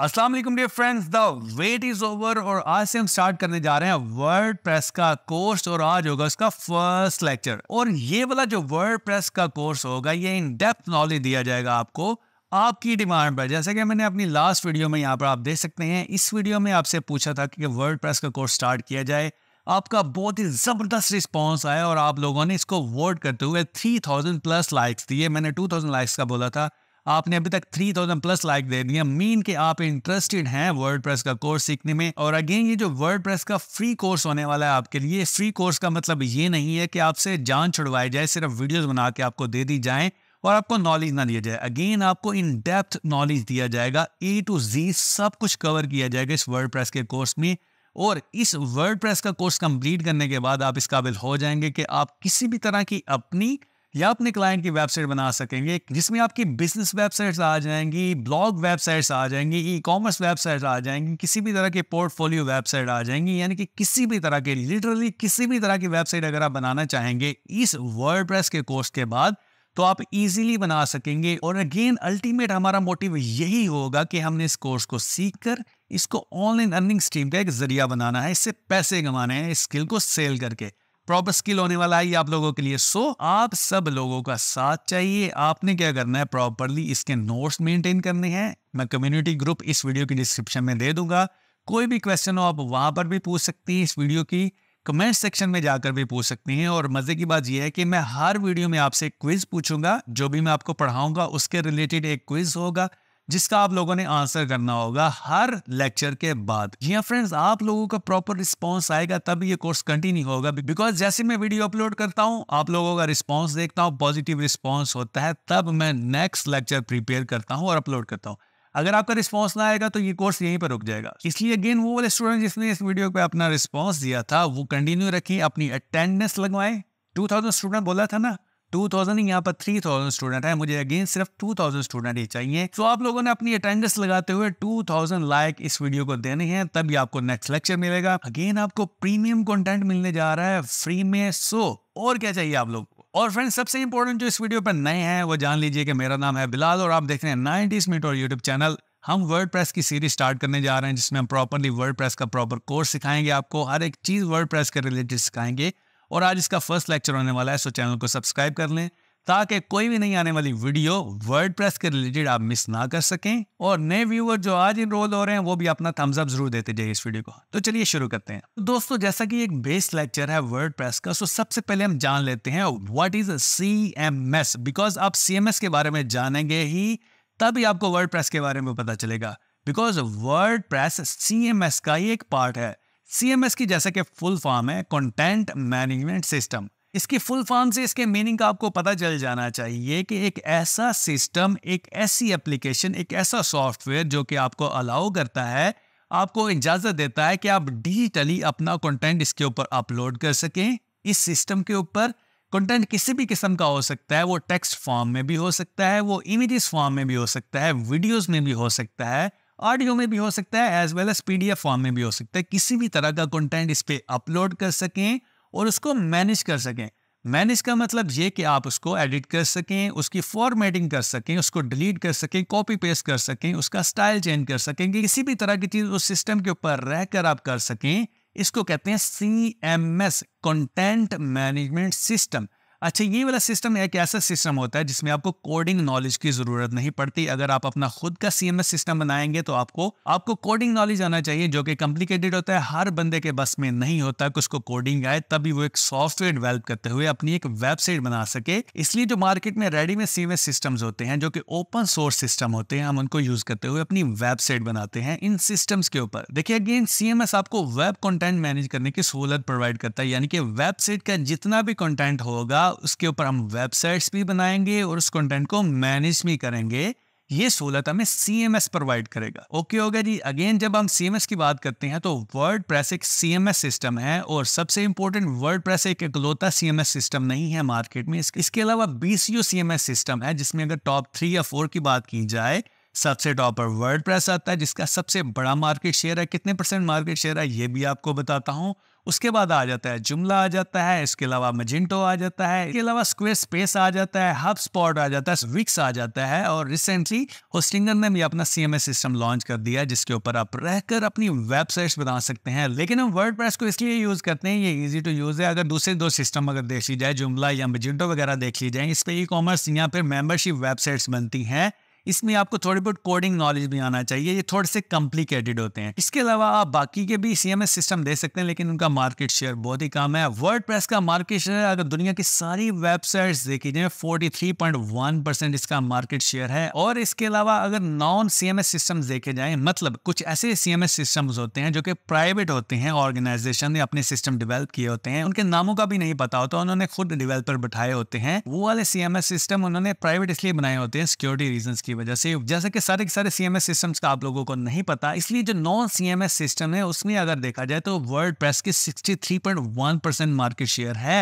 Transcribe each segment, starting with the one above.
असलम डे friends the wait is over और आज से हम स्टार्ट करने जा रहे हैं वर्ड प्रेस का कोर्स और आज होगा उसका फर्स्ट लेक्चर और ये वाला जो वर्ड प्रेस का कोर्स होगा ये इन डेप्थ नॉलेज दिया जाएगा आपको आपकी डिमांड पर जैसे कि मैंने अपनी लास्ट वीडियो में यहाँ पर आप देख सकते हैं इस वीडियो में आपसे पूछा था कि वर्ड प्रेस का कोर्स स्टार्ट किया जाए आपका बहुत ही ज़बरदस्त रिस्पॉन्स आया और आप लोगों ने इसको वोट करते हुए थ्री प्लस लाइक्स दिए मैंने टू लाइक्स का बोला था आपने अभी तक 3000 प्लस लाइक दे दिया मीन के आप इंटरेस्टेड हैं वर्ड का कोर्स सीखने में और अगेन ये जो वर्ड का फ्री कोर्स होने वाला है आपके लिए फ्री कोर्स का मतलब ये नहीं है कि आपसे जान छुड़वाई जाए सिर्फ वीडियोस बना के आपको दे दी जाए और आपको नॉलेज ना दिया जाए अगेन आपको इन डेप्थ नॉलेज दिया जाएगा ए टू जी सब कुछ कवर किया जाएगा इस वर्ड के कोर्स में और इस वर्ड का कोर्स कंप्लीट करने के बाद आप इस काबिल हो जाएंगे कि आप किसी भी तरह की अपनी या अपने क्लाइंट की वेबसाइट बना सकेंगे जिसमें आपकी बिजनेस वेबसाइट्स आ जाएंगी ब्लॉग वेबसाइट्स आ जाएंगी ई कॉमर्स वेबसाइट्स आ जाएंगी किसी भी तरह के पोर्टफोलियो वेबसाइट आ जाएंगी यानी कि किसी भी तरह के लिटरली किसी भी तरह की वेबसाइट अगर आप बनाना चाहेंगे इस वर्ड के कोर्स के बाद तो आप इजीली बना सकेंगे और अगेन अल्टीमेट हमारा मोटिव यही होगा कि हमने इस कोर्स को सीख कर इसको ऑनलाइन अर्निंग स्ट्रीम का एक जरिया बनाना है इससे पैसे कमाने हैं इस स्किल को सेल करके प्रॉपर स्किल होने वाला है ये आप लोगों के लिए सो so, आप सब लोगों का साथ चाहिए आपने क्या करना है प्रॉपरली इसके नोट्स मेंटेन करने हैं मैं कम्युनिटी ग्रुप इस वीडियो की डिस्क्रिप्शन में दे दूंगा कोई भी क्वेश्चन हो आप वहां पर भी पूछ सकती हैं इस वीडियो की कमेंट सेक्शन में जाकर भी पूछ सकती हैं और मजे की बात यह है कि मैं हर वीडियो में आपसे क्विज पूछूंगा जो भी मैं आपको पढ़ाऊंगा उसके रिलेटेड एक क्विज होगा जिसका आप लोगों ने आंसर करना होगा हर लेक्चर के बाद जी हाँ फ्रेंड्स आप लोगों का प्रॉपर रिस्पांस आएगा तब ये कोर्स कंटिन्यू होगा बिकॉज जैसे मैं वीडियो अपलोड करता हूँ आप लोगों का रिस्पांस देखता हूँ पॉजिटिव रिस्पांस होता है तब मैं नेक्स्ट लेक्चर प्रिपेयर करता हूँ और अपलोड करता हूँ अगर आपका रिस्पॉन्स ना आएगा तो ये कोर्स यहीं पर रुक जाएगा इसलिए अगेन वो वाले स्टूडेंट जिसने इस वीडियो पे अपना रिस्पॉन्स दिया था वो कंटिन्यू रखें अपनी अटेंडेंस लगवाएं 2000 स्टूडेंट बोला था ना टू थाउजेंड यहाँ पर थ्री थाउजेंड स्टूडेंट है मुझे अगेन सिर्फ टू थाउजेंड स्टूडेंट ही चाहिए तो so, आप लोगों ने अपनी अटेंडेंस लगाते हुए टू थाउजेंड लाइक इस वीडियो को देने हैं तभी आपको नेक्स्ट लेक्चर मिलेगा अगेन आपको प्रीमियम कॉन्टेंट मिलने जा रहा है फ्री में सो और क्या चाहिए आप लोग और फ्रेंड्स सबसे इंपॉर्टेंट जो इस वीडियो पर नए हैं वो जान लीजिए कि मेरा नाम है बिलाल और आप देख रहे हैं नाइनटीज मिनट और यूट्यूब चैनल हम वर्ड प्रेस की सीरीज स्टार्ट करने जा रहे हैं जिसमें हम प्रॉपरली वर्ड प्रेस का प्रॉपर कोर्स सिखाएंगे आपको हर एक चीज़ वर्ड प्रेस के रिलेटेड सिखाएंगे और आज इसका फर्स्ट लेक्चर होने वाला है सो चैनल को सब्सक्राइब कर लें ताकि कोई भी नहीं आने वाली वीडियो वर्ड प्रेस के रिलेटेड आप मिस ना कर सकें और नए व्यूअर जो आज इनरोल हो रहे हैं वो भी अपना थम्स अप जरूर देते जाइए इस वीडियो को तो चलिए शुरू करते हैं तो दोस्तों जैसा कि एक बेस लेक्चर है वर्ड प्रेस का सो सबसे पहले हम जान लेते हैं what is C M S because आप सी एम एस के बारे में जानेंगे ही तभी आपको वर्ड प्रेस के बारे में पता चलेगा because WordPress C M S का ही एक पार्ट है सीएमएस की जैसा कि फुल फॉर्म है कंटेंट मैनेजमेंट सिस्टम इसकी फुल फॉर्म से इसके मीनिंग का आपको पता चल जाना चाहिए कि एक ऐसा सिस्टम एक ऐसी एप्लीकेशन एक ऐसा सॉफ्टवेयर जो कि आपको अलाउ करता है आपको इजाजत देता है कि आप डिजिटली अपना कंटेंट इसके ऊपर अपलोड कर सकें इस सिस्टम के ऊपर कंटेंट किसी भी किस्म का हो सकता है वो टेक्स्ट फॉर्म में भी हो सकता है वो इमेजेस फॉर्म में भी हो सकता है वीडियोस में भी हो सकता है ऑडियो में भी हो सकता है as well as PDF form में भी हो सकता है किसी भी तरह का कंटेंट इस पर अपलोड कर सकें और उसको मैनेज कर सकें मैनेज का मतलब ये कि आप उसको एडिट कर सकें उसकी फॉर्मेटिंग कर सकें उसको डिलीट कर सकें कॉपी पेस्ट कर सकें उसका स्टाइल चेंज कर सकें कि किसी भी तरह की चीज़ उस सिस्टम के ऊपर रह कर आप कर सकें इसको कहते हैं C M S content management system अच्छा ये वाला सिस्टम एक ऐसा सिस्टम होता है जिसमें आपको कोडिंग नॉलेज की जरूरत नहीं पड़ती अगर आप अपना खुद का सीएमएस सिस्टम बनाएंगे तो आपको आपको कोडिंग नॉलेज आना चाहिए जो कि कॉम्प्लिकेटेड होता है हर बंदे के बस में नहीं होता कि उसको कोडिंग आए तभी वो एक सॉफ्टवेयर डेवलप करते हुए अपनी एक वेबसाइट बना सके इसलिए जो मार्केट में रेडीमेड सीएमएस सिस्टम होते हैं जो कि ओपन सोर्स सिस्टम होते हैं हम उनको यूज करते हुए अपनी वेबसाइट बनाते हैं इन सिस्टम्स के ऊपर देखिए अगेन सीएमएस आपको वेब कंटेंट मैनेज करने की सहूलत प्रोवाइड करता है यानी कि वेबसाइट का जितना भी कंटेंट होगा उसके ऊपर हम वेबसाइट्स भी बनाएंगे और उस कंटेंट को मैनेज भी करेंगे ये सहूलत हमें सी एम एस प्रोवाइड करेगा ओके हो गया जी अगेन जब हम सी एम एस की बात करते हैं तो वर्ड प्रेस एक सी एम एस सिस्टम है और सबसे इंपॉर्टेंट वर्ड प्रेस एक इकलौता सी एम एस सिस्टम नहीं है मार्केट में इसके अलावा B C U C M S system है जिसमें अगर टॉप थ्री या फोर की बात की जाए सबसे टॉप पर वर्ड प्रेस आता है जिसका सबसे बड़ा मार्केट शेयर है कितने परसेंट मार्केट शेयर है ये भी आपको बताता हूँ उसके बाद आ जाता है जुमला आ जाता है इसके अलावा मजिंटो आ जाता है इसके अलावा स्क्वेयर स्पेस आ जाता है हब स्पॉट आ जाता है विक्स आ जाता है और रिसेंटली होस्टिंगर ने भी अपना सी सिस्टम लॉन्च कर दिया जिसके ऊपर आप रहकर अपनी वेबसाइट्स बना सकते हैं लेकिन हम वर्ड को इसलिए यूज करते हैं ये ईजी टू यूज है अगर दूसरे दो सिस्टम अगर देख ली जाए जुमला या मजिंटो वगैरह देख ली जाए इस पर ई कॉमर्स या फिर मेंबरशिप वेबसाइट्स बनती हैं इसमें आपको थोड़ी बहुत कोडिंग नॉलेज भी आना चाहिए ये थोड़े से कॉम्प्लिकेटेड होते हैं इसके अलावा आप बाकी के भी सीएमएस सिस्टम दे सकते हैं लेकिन उनका मार्केट शेयर बहुत ही कम है वर्ड का मार्केट शेयर अगर दुनिया की सारी वेबसाइट देखी जाए फोर्टी इसका मार्केट शेयर है और इसके अलावा अगर नॉन सीएमएस सिस्टम देखे जाए मतलब कुछ ऐसे सीएमएस सिस्टम होते हैं जो कि प्राइवेट होते हैं ऑर्गेनाइजेशन ने अपने सिस्टम डिवेल्प किए होते हैं उनके नामों का भी नहीं पता होता उन्होंने खुद डिवेल्पर बैठाए होते हैं वो वाले सीएमएस सिस्टम उन्होंने प्राइवेट इसलिए बनाए होते हैं सिक्योरिटी रीजन की की वजह से जैसे कि सारे के सारे सी एम सिस्टम्स का आप लोगों को नहीं पता इसलिए जो non C M S system है उसमें अगर देखा जाए तो वर्ल्ड प्रेस की sixty three point one percent market share है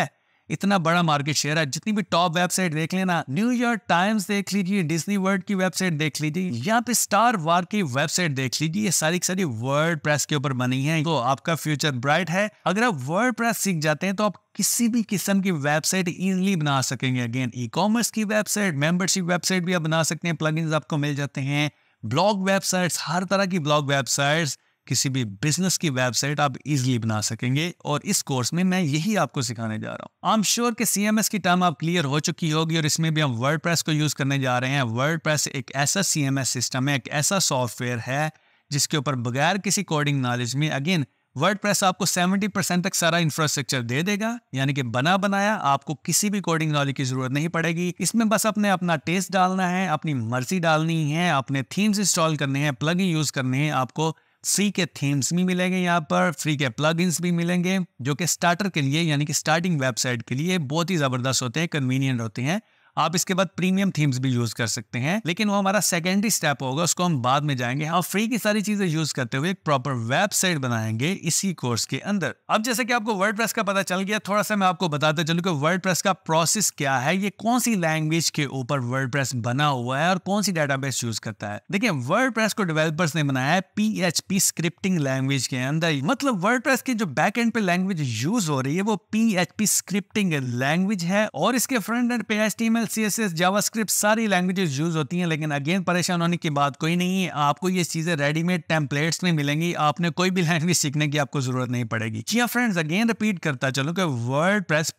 इतना बड़ा मार्केट शेयर है जितनी भी टॉप वेबसाइट देख लेना न्यूयॉर्क टाइम्स देख लीजिए डिजनी वर्ल्ड की वेबसाइट देख लीजिए या फिर स्टार वार की वेबसाइट देख लीजिए ये सारी सारी वर्ल्ड प्रेस के ऊपर बनी है तो आपका फ्यूचर ब्राइट है अगर आप वर्ल्ड प्रेस सीख जाते हैं तो आप किसी भी किस्म की वेबसाइट इजिली बना सकेंगे अगेन ई कॉमर्स की वेबसाइट मेंबरशिप वेबसाइट भी आप बना सकते हैं प्लगइन्स आपको मिल जाते हैं ब्लॉग वेबसाइट्स हर तरह की ब्लॉग वेबसाइट्स किसी भी बिजनेस की वेबसाइट आप इजिली बना सकेंगे और इस कोर्स में मैं यही आपको सिखाने जा रहा हूँ आम श्योर के सी की टर्म आप क्लियर हो चुकी होगी और इसमें भी हम वर्ड को यूज करने जा रहे हैं वर्ड एक ऐसा सी सिस्टम है एक ऐसा सॉफ्टवेयर है जिसके ऊपर बगैर किसी कोडिंग नॉलेज में अगेन वर्ड आपको 70 परसेंट तक सारा इंफ्रास्ट्रक्चर दे देगा यानी कि बना बनाया आपको किसी भी कोडिंग नॉलेज की जरूरत नहीं पड़ेगी इसमें बस अपने अपना टेस्ट डालना है अपनी मर्जी डालनी है अपने थीम्स इंस्टॉल करने हैं प्लग यूज करने हैं आपको फ्री के थीम्स भी मिलेंगे यहाँ पर फ्री के प्लगइन्स भी मिलेंगे जो कि स्टार्टर के लिए यानी कि स्टार्टिंग वेबसाइट के लिए बहुत ही ज़बरदस्त होते हैं कन्वीनियंट होते हैं आप इसके बाद प्रीमियम थीम्स भी यूज कर सकते हैं लेकिन वो हमारा सेकेंडरी स्टेप होगा उसको हम बाद में जाएंगे हम फ्री की सारी चीजें यूज करते हुए एक प्रॉपर वेबसाइट बनाएंगे इसी कोर्स के अंदर अब जैसे कि आपको वर्ड का पता चल गया थोड़ा सा मैं आपको बताता चलूँ कि वर्ड का प्रोसेस क्या है ये कौन सी लैंग्वेज के ऊपर वर्ड बना हुआ है और कौन सी डेटाबेस यूज करता है देखिये वर्ड को डेवेलपर्स ने बनाया है पी स्क्रिप्टिंग लैंग्वेज के अंदर मतलब वर्ड के जो बैक एंड पे लैंग्वेज यूज हो रही है वो पी स्क्रिप्टिंग लैंग्वेज है और इसके फ्रंट एंड पे एच एचटीएमएल सीएसएस जावास्क्रिप्ट सारी लैंग्वेजेस यूज़ होती हैं लेकिन अगेन परेशान होने की बात कोई नहीं है आपको ये चीज़ें रेडीमेड टेम्पलेट्स में मिलेंगी आपने कोई भी लैंग्वेज सीखने की आपको ज़रूरत नहीं पड़ेगी जी फ्रेंड्स अगेन रिपीट करता चलो कि WordPress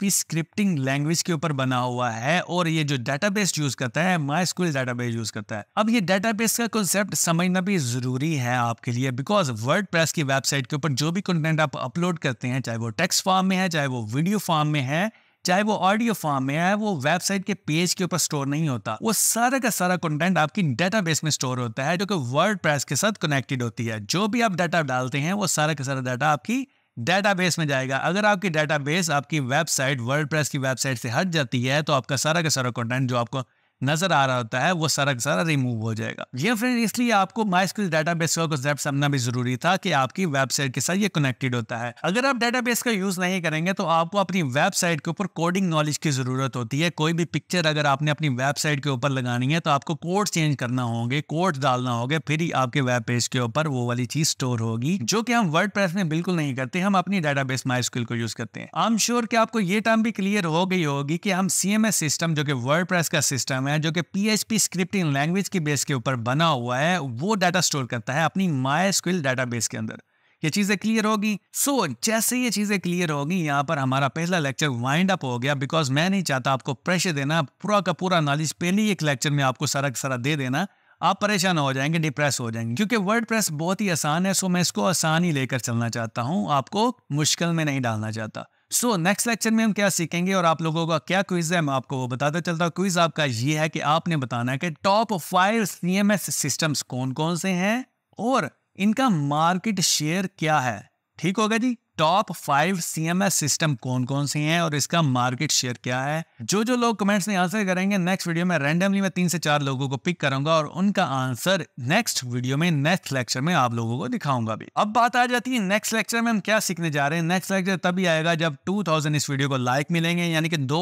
P scripting language के ऊपर बना हुआ है और ये जो डेटाबेस यूज़ करता है माई स्कूल डेटाबेस यूज़ करता है अब ये डेटाबेस का कॉन्सेप्ट समझना भी ज़रूरी है आपके लिए बिकॉज वर्ड प्रेस की वेबसाइट के ऊपर जो भी कंटेंट आप अपलोड करते हैं चाहे वो टेक्स्ट फॉर्म में है चाहे वो वीडियो फॉर्म में है चाहे वो ऑडियो फॉर्म में है वो वेबसाइट के पेज के ऊपर स्टोर नहीं होता वो सारा का सारा कंटेंट आपकी डेटाबेस में स्टोर होता है जो कि वर्ड के साथ कनेक्टेड होती है जो भी आप डाटा डालते हैं वो सारा का सारा डाटा आपकी डेटाबेस में जाएगा अगर आपकी डेटाबेस आपकी वेबसाइट वर्डप्रेस की वेबसाइट से हट जाती है तो आपका सारा का सारा कंटेंट जो आपको नजर आ रहा होता है वो सारा का सारा रिमूव हो जाएगा ये फ्रेंड इसलिए आपको माई डाटा बेस का समझना भी जरूरी था कि आपकी वेबसाइट के साथ ये कनेक्टेड होता है अगर आप डाटा बेस का यूज नहीं करेंगे तो आपको अपनी वेबसाइट के ऊपर कोडिंग नॉलेज की जरूरत होती है कोई भी पिक्चर अगर आपने अपनी वेबसाइट के ऊपर लगानी है तो आपको कोड चेंज करना होंगे कोड डालना होगा फिर ही आपके वेब पेज के ऊपर वो वाली चीज स्टोर होगी जो कि हम वर्ड में बिल्कुल नहीं करते हम अपनी डाटा बेस माई स्किल को यूज करते हैं आई एम श्योर कि आपको ये टर्म भी क्लियर हो गई होगी कि हम सी सिस्टम जो कि वर्ड का सिस्टम है है जो कि पी स्क्रिप्टिंग लैंग्वेज की बेस के ऊपर बना हुआ है वो डाटा स्टोर करता है अपनी माई स्किल डाटा बेस के अंदर ये चीज़ें क्लियर होगी सो so, जैसे ये चीज़ें क्लियर होगी यहाँ पर हमारा पहला लेक्चर वाइंड अप हो गया बिकॉज मैं नहीं चाहता आपको प्रेशर देना पूरा का पूरा नॉलेज पहले एक लेक्चर में आपको सारा सारा दे देना आप परेशान हो जाएंगे डिप्रेस हो जाएंगे क्योंकि वर्ड बहुत ही आसान है सो मैं इसको आसान ही लेकर चलना चाहता हूँ आपको मुश्किल में नहीं डालना चाहता सो नेक्स्ट लेक्चर में हम क्या सीखेंगे और आप लोगों का क्या क्विज है मैं आपको वो बताता चलता हूँ क्विज आपका ये है कि आपने बताना है कि टॉप फाइव सीएमएस सिस्टम्स कौन कौन से हैं और इनका मार्केट शेयर क्या है ठीक होगा जी टॉप फाइव सीएमएस सिस्टम कौन कौन से हैं और इसका मार्केट शेयर क्या है जो जो लोग कमेंट्स में आंसर करेंगे नेक्स्ट वीडियो में रैंडमली मैं तीन से चार लोगों को पिक करूंगा और उनका आंसर नेक्स्ट वीडियो में नेक्स्ट लेक्चर में आप लोगों को दिखाऊंगा भी अब बात आ जाती है नेक्स्ट लेक्चर में हम क्या सीखने जा रहे हैं नेक्स्ट लेक्चर तभी आएगा जब टू इस वीडियो को लाइक मिलेंगे यानी कि दो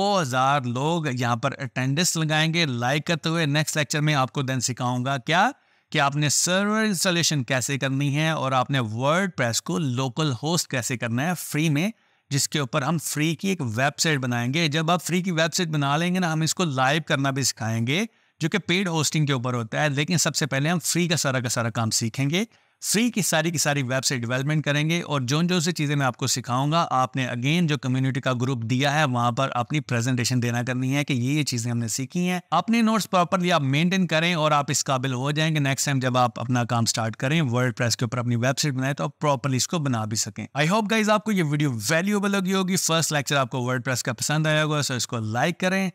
लोग यहाँ पर अटेंडेंस लगाएंगे लाइक करते हुए नेक्स्ट लेक्चर में आपको देन सिखाऊंगा क्या कि आपने सर्वर इंस्टॉलेशन कैसे करनी है और आपने वर्ड को लोकल होस्ट कैसे करना है फ्री में जिसके ऊपर हम फ्री की एक वेबसाइट बनाएंगे जब आप फ्री की वेबसाइट बना लेंगे ना हम इसको लाइव करना भी सिखाएंगे जो कि पेड होस्टिंग के ऊपर होता है लेकिन सबसे पहले हम फ्री का सारा का सारा काम सीखेंगे फ्री की सारी की सारी वेबसाइट डेवलपमेंट करेंगे और जो जो से चीज़ें मैं आपको सिखाऊंगा आपने अगेन जो कम्युनिटी का ग्रुप दिया है वहां पर अपनी प्रेजेंटेशन देना करनी है कि ये ये चीज़ें हमने सीखी हैं अपने नोट्स प्रॉपरली आप मेंटेन करें और आप इस काबिल हो जाएंगे नेक्स्ट टाइम जब आप अपना काम स्टार्ट करें वर्ल्ड प्रेस के ऊपर अपनी वेबसाइट बनाए तो आप प्रॉपरली इसको बना भी सकें आई होप गाइज आपको ये वीडियो वैल्यूएबल लगी होगी फर्स्ट लेक्चर आपको वर्ल्ड प्रेस का पसंद आया होगा सो इसको लाइक करें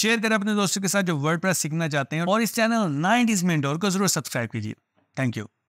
शेयर करें अपने दोस्तों के साथ जो वर्ड सीखना चाहते हैं और इस चैनल नाइनटीज और को जरूर सब्सक्राइब कीजिए थैंक यू